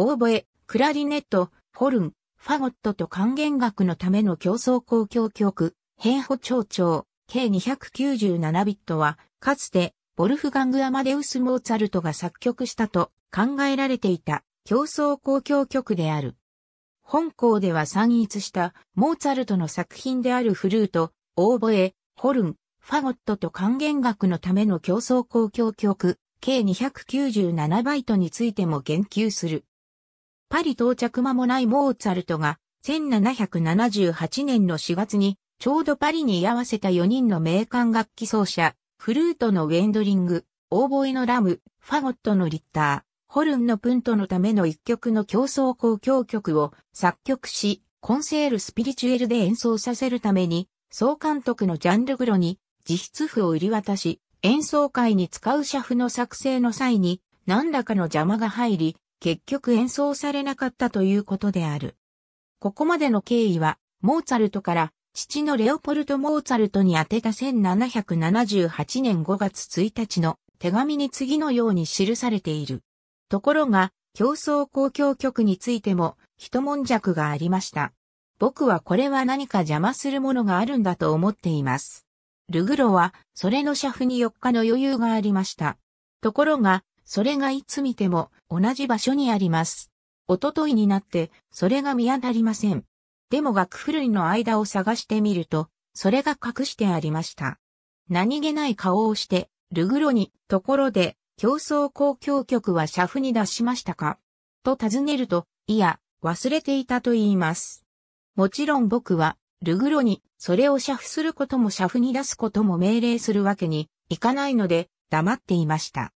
オーボエ、クラリネット、ホルン、ファゴットと管弦楽のための競争交響曲、変歩長調、計297ビットは、かつて、ボルフガング・アマデウス・モーツァルトが作曲したと考えられていた競争交響曲である。本校では散逸したモーツァルトの作品であるフルート、オーボエ、ホルン、ファゴットと管弦楽のための競争交響曲、計297バイトについても言及する。パリ到着間もないモーツァルトが、1778年の4月に、ちょうどパリに居合わせた4人の名管楽器奏者、フルートのウェンドリング、オーボエのラム、ファゴットのリッター、ホルンのプントのための一曲の競争交響曲を作曲し、コンセールスピリチュエルで演奏させるために、総監督のジャンルグロに自筆譜を売り渡し、演奏会に使う社譜の作成の際に何らかの邪魔が入り、結局演奏されなかったということである。ここまでの経緯は、モーツァルトから父のレオポルト・モーツァルトに宛てた1778年5月1日の手紙に次のように記されている。ところが、競争公共局についても一悶着がありました。僕はこれは何か邪魔するものがあるんだと思っています。ルグロは、それの社譜に4日の余裕がありました。ところが、それがいつ見ても同じ場所にあります。おとといになって、それが見当たりません。でも楽譜類の間を探してみると、それが隠してありました。何気ない顔をして、ルグロに、ところで、競争公共局は社譜に出しましたかと尋ねると、いや、忘れていたと言います。もちろん僕は、ルグロに、それを社譜することも社譜に出すことも命令するわけにいかないので、黙っていました。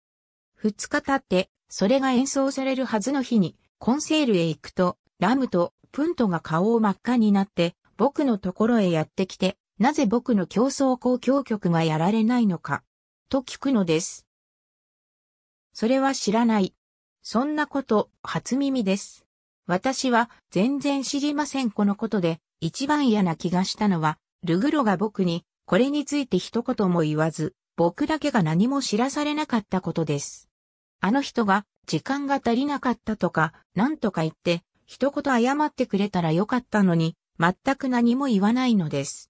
2日経って、それが演奏されるはずの日に、コンセールへ行くと、ラムとプントが顔を真っ赤になって、僕のところへやってきて、なぜ僕の競争交響曲がやられないのか、と聞くのです。それは知らない。そんなこと、初耳です。私は全然知りませんこのことで、一番嫌な気がしたのは、ルグロが僕に、これについて一言も言わず、僕だけが何も知らされなかったことです。あの人が時間が足りなかったとか、なんとか言って、一言謝ってくれたらよかったのに、全く何も言わないのです。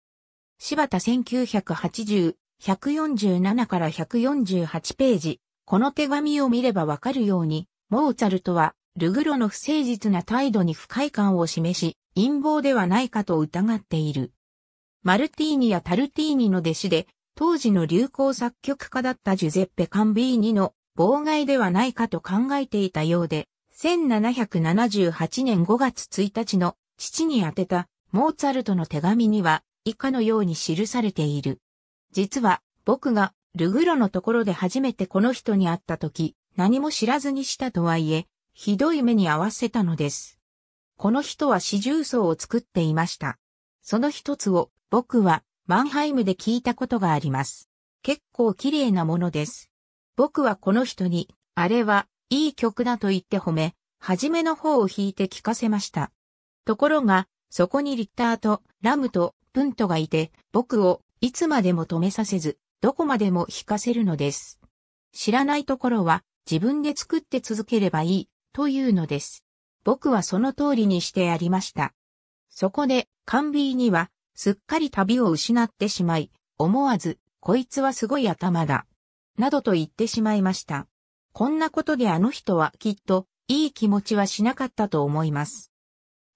柴田1980、147から148ページ、この手紙を見ればわかるように、モーツァルトは、ルグロの不誠実な態度に不快感を示し、陰謀ではないかと疑っている。マルティーニやタルティーニの弟子で、当時の流行作曲家だったジュゼッペ・カンビーニの妨害ではないかと考えていたようで、1778年5月1日の父に宛てたモーツァルトの手紙には以下のように記されている。実は僕がルグロのところで初めてこの人に会った時、何も知らずにしたとはいえ、ひどい目に合わせたのです。この人は四重奏を作っていました。その一つを僕はマンハイムで聞いたことがあります。結構綺麗なものです。僕はこの人に、あれは、いい曲だと言って褒め、初めの方を弾いて聴かせました。ところが、そこにリッターと、ラムと、プントがいて、僕を、いつまでも止めさせず、どこまでも弾かせるのです。知らないところは、自分で作って続ければいい、というのです。僕はその通りにしてやりました。そこで、カンビーには、すっかり旅を失ってしまい、思わず、こいつはすごい頭だ。などと言ってしまいました。こんなことであの人はきっといい気持ちはしなかったと思います。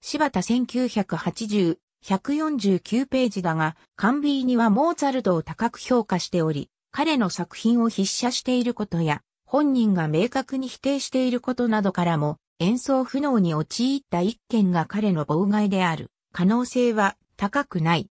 柴田1980、149ページだが、カンビーニはモーツァルトを高く評価しており、彼の作品を筆写していることや、本人が明確に否定していることなどからも、演奏不能に陥った一件が彼の妨害である可能性は高くない。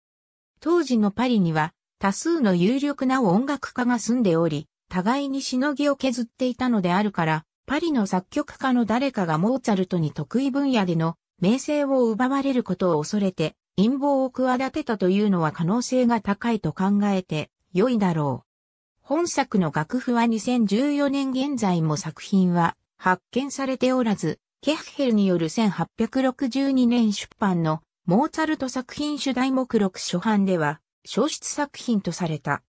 当時のパリには多数の有力な音楽家が住んでおり、互いにしのぎを削っていたのであるから、パリの作曲家の誰かがモーツァルトに得意分野での名声を奪われることを恐れて、陰謀を企てたというのは可能性が高いと考えて良いだろう。本作の楽譜は2014年現在も作品は発見されておらず、ケッヘルによる1862年出版のモーツァルト作品主題目録初版では消失作品とされた。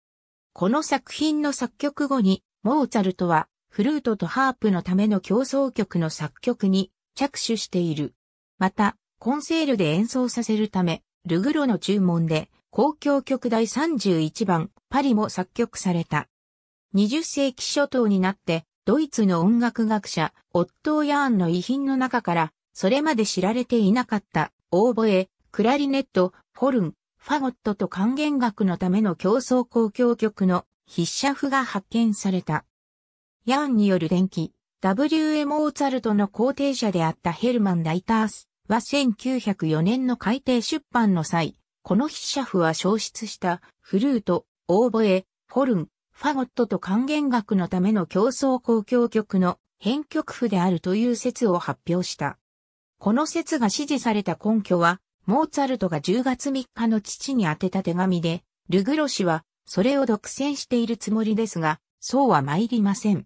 この作品の作曲後に、モーツァルトは、フルートとハープのための競争曲の作曲に着手している。また、コンセールで演奏させるため、ルグロの注文で、公共曲第31番、パリも作曲された。20世紀初頭になって、ドイツの音楽学者、オットー・ヤーンの遺品の中から、それまで知られていなかった、オーボエ、クラリネット、フォルン、ファゴットと還元学のための競争公共局の筆者譜が発見された。ヤーンによる電気、w m モーツァルトの後継者であったヘルマン・ライタースは1904年の改訂出版の際、この筆者譜は消失したフルート、オーボエ、ホルン、ファゴットと還元学のための競争公共曲の編曲譜であるという説を発表した。この説が支持された根拠は、モーツァルトが10月3日の父に宛てた手紙で、ルグロ氏はそれを独占しているつもりですが、そうは参りません。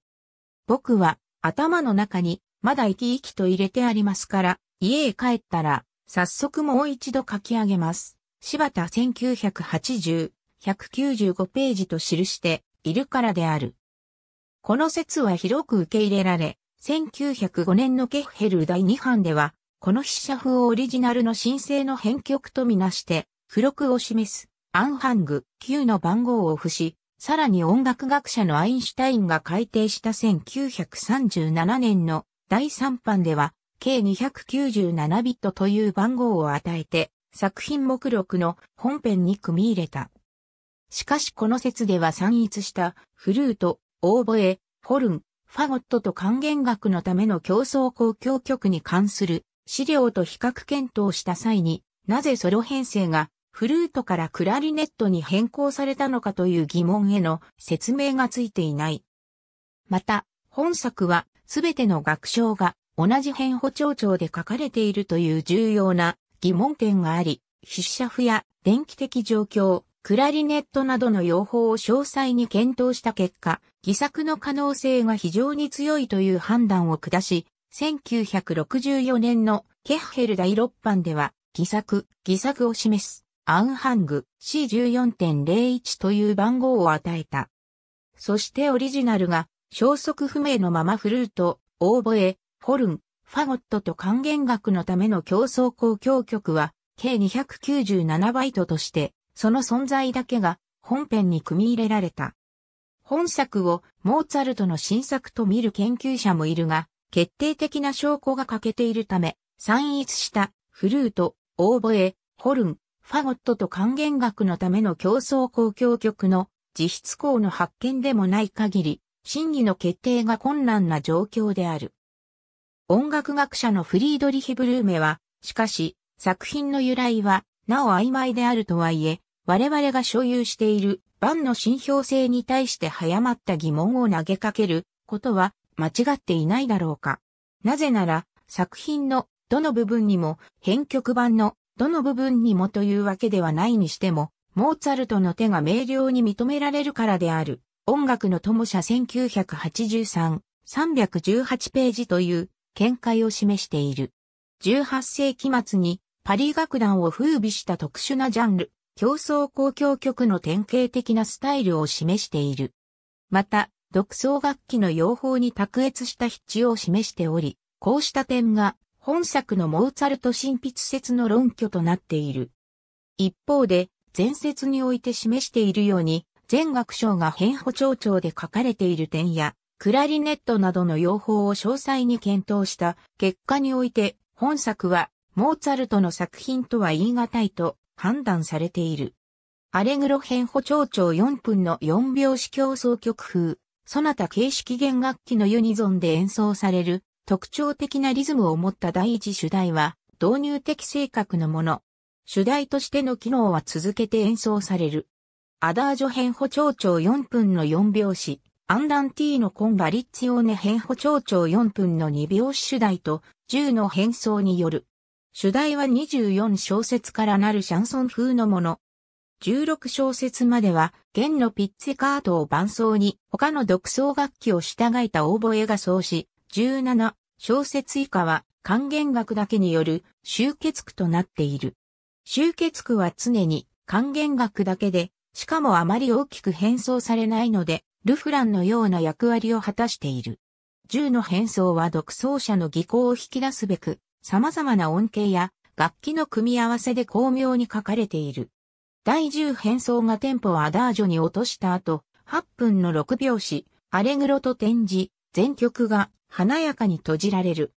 僕は頭の中にまだ生き生きと入れてありますから、家へ帰ったら、早速もう一度書き上げます。柴田1980、195ページと記しているからである。この説は広く受け入れられ、1905年のケッヘル第2版では、この筆写風オリジナルの申請の編曲とみなして、付録を示す、アンハング Q の番号を付し、さらに音楽学者のアインシュタインが改定した1937年の第3版では、計297ビットという番号を与えて、作品目録の本編に組み入れた。しかしこの説では散逸したフルート、オーボエ、ホルン、ファゴットと管弦楽のための競争交響曲に関する資料と比較検討した際に、なぜソロ編成がフルートからクラリネットに変更されたのかという疑問への説明がついていない。また、本作はすべての学章が同じ変補聴調で書かれているという重要な疑問点があり、筆者譜や電気的状況、クラリネットなどの用法を詳細に検討した結果、偽作の可能性が非常に強いという判断を下し、1964年のケッヘル第6版では、偽作、偽作を示す、アンハング C14.01 という番号を与えた。そしてオリジナルが、消息不明のままフルート、オーボエ、ホルン、ファゴットと還元楽のための競争交響曲は、計297バイトとして、その存在だけが本編に組み入れられた。本作をモーツァルトの新作と見る研究者もいるが、決定的な証拠が欠けているため、散逸したフルート、オーボエ、ホルン、ファゴットと還元楽のための競争交響曲の実質項の発見でもない限り、真偽の決定が困難な状況である。音楽学者のフリードリヒ・ブルーメは、しかし、作品の由来は、なお曖昧であるとはいえ、我々が所有しているンの信憑性に対して早まった疑問を投げかけることは間違っていないだろうか。なぜなら、作品のどの部分にも、編曲版のどの部分にもというわけではないにしても、モーツァルトの手が明瞭に認められるからである。音楽の友社1983、318ページという見解を示している。18世紀末にパリ楽団を風靡した特殊なジャンル、競争交響曲の典型的なスタイルを示している。また、独奏楽器の用法に卓越した筆致を示しており、こうした点が本作のモーツァルト新筆説の論拠となっている。一方で、前説において示しているように、全楽章が変歩調調で書かれている点や、クラリネットなどの用法を詳細に検討した結果において、本作はモーツァルトの作品とは言い難いと判断されている。アレグロ変歩調調4分の4拍子競争曲風、そなた形式弦楽器のユニゾンで演奏される特徴的なリズムを持った第一主題は導入的性格のもの。主題としての機能は続けて演奏される。アダージョ変歩長長4分の4拍子、アンダンティーのコンバリッツーネ変歩長長4分の2拍子主題と10の変奏による。主題は24小節からなるシャンソン風のもの。16小節までは弦のピッツェカートを伴奏に他の独奏楽器を従えたオーボエが奏し、17小節以下は還元楽だけによる集結句となっている。集結句は常に還元楽だけで、しかもあまり大きく変奏されないので、ルフランのような役割を果たしている。10の変奏は独奏者の技巧を引き出すべく、様々な音形や楽器の組み合わせで巧妙に書かれている。第10変奏がテンポをアダージョに落とした後、8分の6拍子、アレグロと展示、全曲が華やかに閉じられる。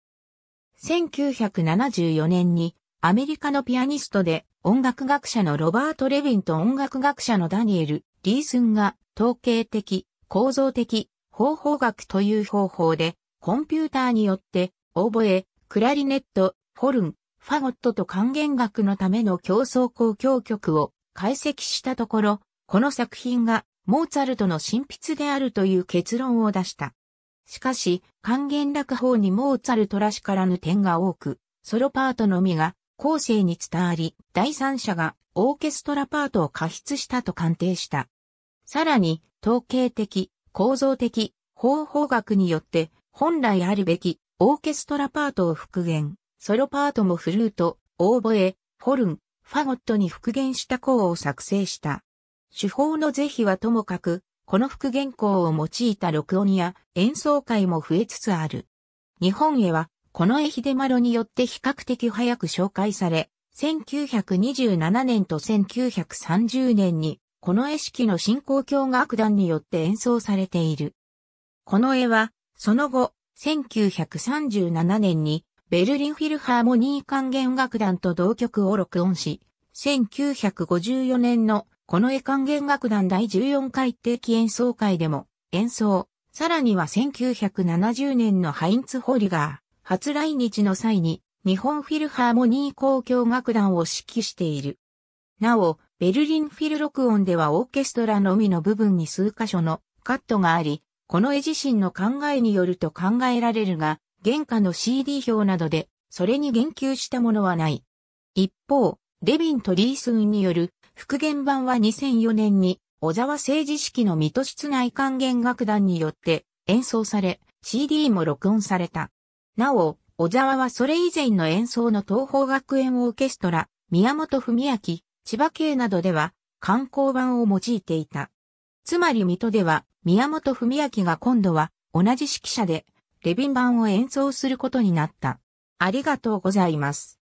1974年にアメリカのピアニストで音楽学者のロバート・レヴィンと音楽学者のダニエル・リースンが統計的、構造的、方法学という方法でコンピューターによってオーボエ、クラリネット、ホルン、ファゴットと管弦楽のための競争交響曲を解析したところ、この作品がモーツァルトの神筆であるという結論を出した。しかし、還元楽法にモーツァルトらしからぬ点が多く、ソロパートのみが後世に伝わり、第三者がオーケストラパートを過失したと鑑定した。さらに、統計的、構造的、方法学によって、本来あるべきオーケストラパートを復元、ソロパートもフルート、オーボエ、ホルン、ファゴットに復元した項を作成した。手法の是非はともかく、この復元項を用いた録音や演奏会も増えつつある。日本へは、この絵秀丸によって比較的早く紹介され、1927年と1930年に、この絵式の新興教楽団によって演奏されている。この絵は、その後、1937年にベルリンフィルハーモニー管弦楽団と同曲を録音し、1954年のこの絵管弦楽団第14回定期演奏会でも演奏、さらには1970年のハインツ・ホリガー、初来日の際に日本フィルハーモニー公共楽団を指揮している。なお、ベルリンフィル録音ではオーケストラのみの部分に数箇所のカットがあり、この絵自身の考えによると考えられるが、原価の CD 表などで、それに言及したものはない。一方、レビンとリースンによる復元版は2004年に小沢政治式の水戸室内管弦楽団によって演奏され、CD も録音された。なお、小沢はそれ以前の演奏の東方学園オーケストラ、宮本文明、千葉系などでは、観光版を用いていた。つまり水戸では、宮本文明が今度は同じ指揮者でレビン版を演奏することになった。ありがとうございます。